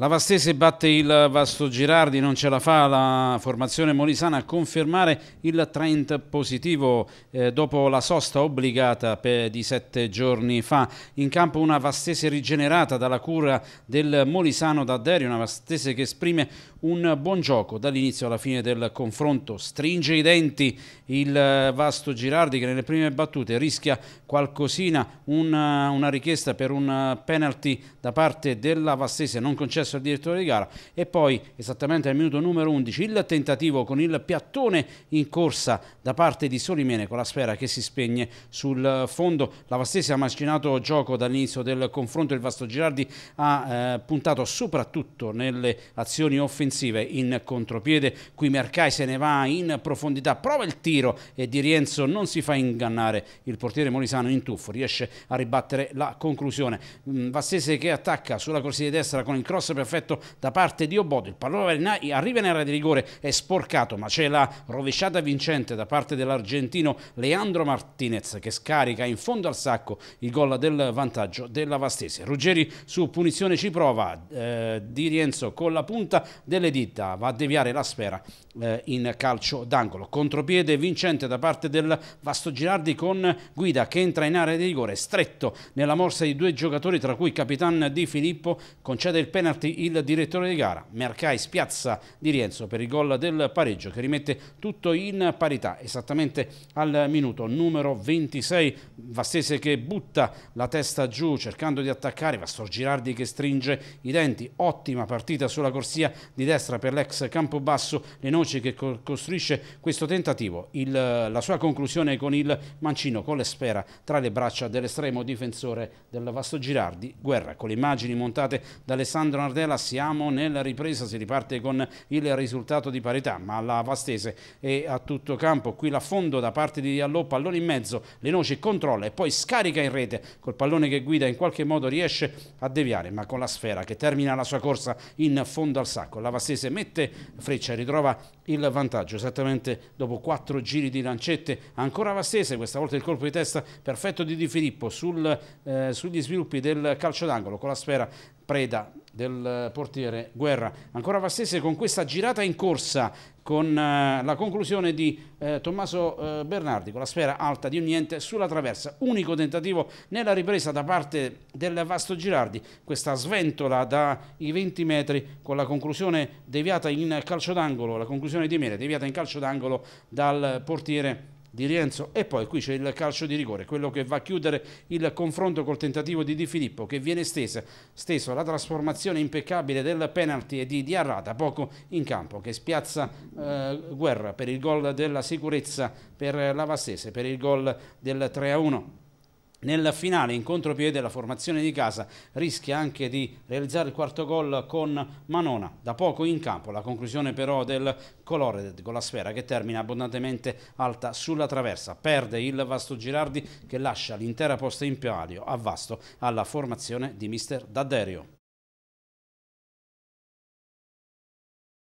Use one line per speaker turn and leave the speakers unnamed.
La Vastese batte il Vasto Girardi, non ce la fa la formazione molisana a confermare il trend positivo eh, dopo la sosta obbligata per, di sette giorni fa. In campo una Vastese rigenerata dalla cura del molisano da Derio, una Vastese che esprime un buon gioco dall'inizio alla fine del confronto. Stringe i denti il Vasto Girardi che nelle prime battute rischia qualcosina, una, una richiesta per un penalty da parte della Vastese non concesso successo al direttore di gara e poi esattamente al minuto numero 11 il tentativo con il piattone in corsa da parte di Solimene con la sfera che si spegne sul fondo. La Vastese ha macinato gioco dall'inizio del confronto, il Vasto Girardi ha eh, puntato soprattutto nelle azioni offensive in contropiede, qui Mercai se ne va in profondità, prova il tiro e Di Rienzo non si fa ingannare, il portiere Molisano in tuffo riesce a ribattere la conclusione. Mm, Vastese che attacca sulla corsia di destra con il cross cross perfetto da parte di Obodo, il pallone arriva in area di rigore, è sporcato, ma c'è la rovesciata vincente da parte dell'argentino Leandro Martinez che scarica in fondo al sacco il gol del vantaggio della Vastese. Ruggeri su punizione ci prova, eh, Di Rienzo con la punta delle dita va a deviare la sfera eh, in calcio d'angolo. Contropiede vincente da parte del Vasto Girardi con Guida che entra in area di rigore, stretto nella morsa di due giocatori tra cui Capitan Di Filippo, concede il penalty il direttore di gara. Mercai spiazza Di Rienzo per il gol del pareggio che rimette tutto in parità esattamente al minuto numero 26. Vastese che butta la testa giù cercando di attaccare, Vasto Girardi che stringe i denti. Ottima partita sulla corsia di destra per l'ex Campobasso, le non Noci che co costruisce questo tentativo. Il, la sua conclusione con il mancino, con l'espera tra le braccia dell'estremo difensore del Vasto Girardi. Guerra con le immagini montate da Alessandro Nardella. Siamo nella ripresa, si riparte con il risultato di parità, ma la Vastese è a tutto campo. Qui l'affondo da parte di Diallo, pallone in mezzo, le noci controlla e poi scarica in rete col pallone che guida in qualche modo riesce a deviare ma con la sfera che termina la sua corsa in fondo al sacco la Vastese mette freccia ritrova il vantaggio esattamente dopo quattro giri di lancette ancora Vastese questa volta il colpo di testa perfetto di Di Filippo sul, eh, sugli sviluppi del calcio d'angolo con la sfera preda del eh, portiere Guerra. Ancora Vassese con questa girata in corsa con eh, la conclusione di eh, Tommaso eh, Bernardi con la sfera alta di un niente sulla traversa. Unico tentativo nella ripresa da parte del Vasto Girardi, questa sventola dai 20 metri con la conclusione deviata in calcio d'angolo, la conclusione di Mele deviata in calcio d'angolo dal portiere Guerra di Rienzo e poi qui c'è il calcio di rigore, quello che va a chiudere il confronto col tentativo di Di Filippo che viene stesa, steso alla trasformazione impeccabile del penalty e di Diarrata poco in campo che spiazza eh, Guerra per il gol della sicurezza per la Vassese, per il gol del 3-1. Nel finale in contropiede la formazione di casa rischia anche di realizzare il quarto gol con Manona, da poco in campo, la conclusione però del colore con la sfera che termina abbondantemente alta sulla traversa, perde il Vasto Girardi che lascia l'intera posta in palio a Vasto alla formazione di mister Dadderio.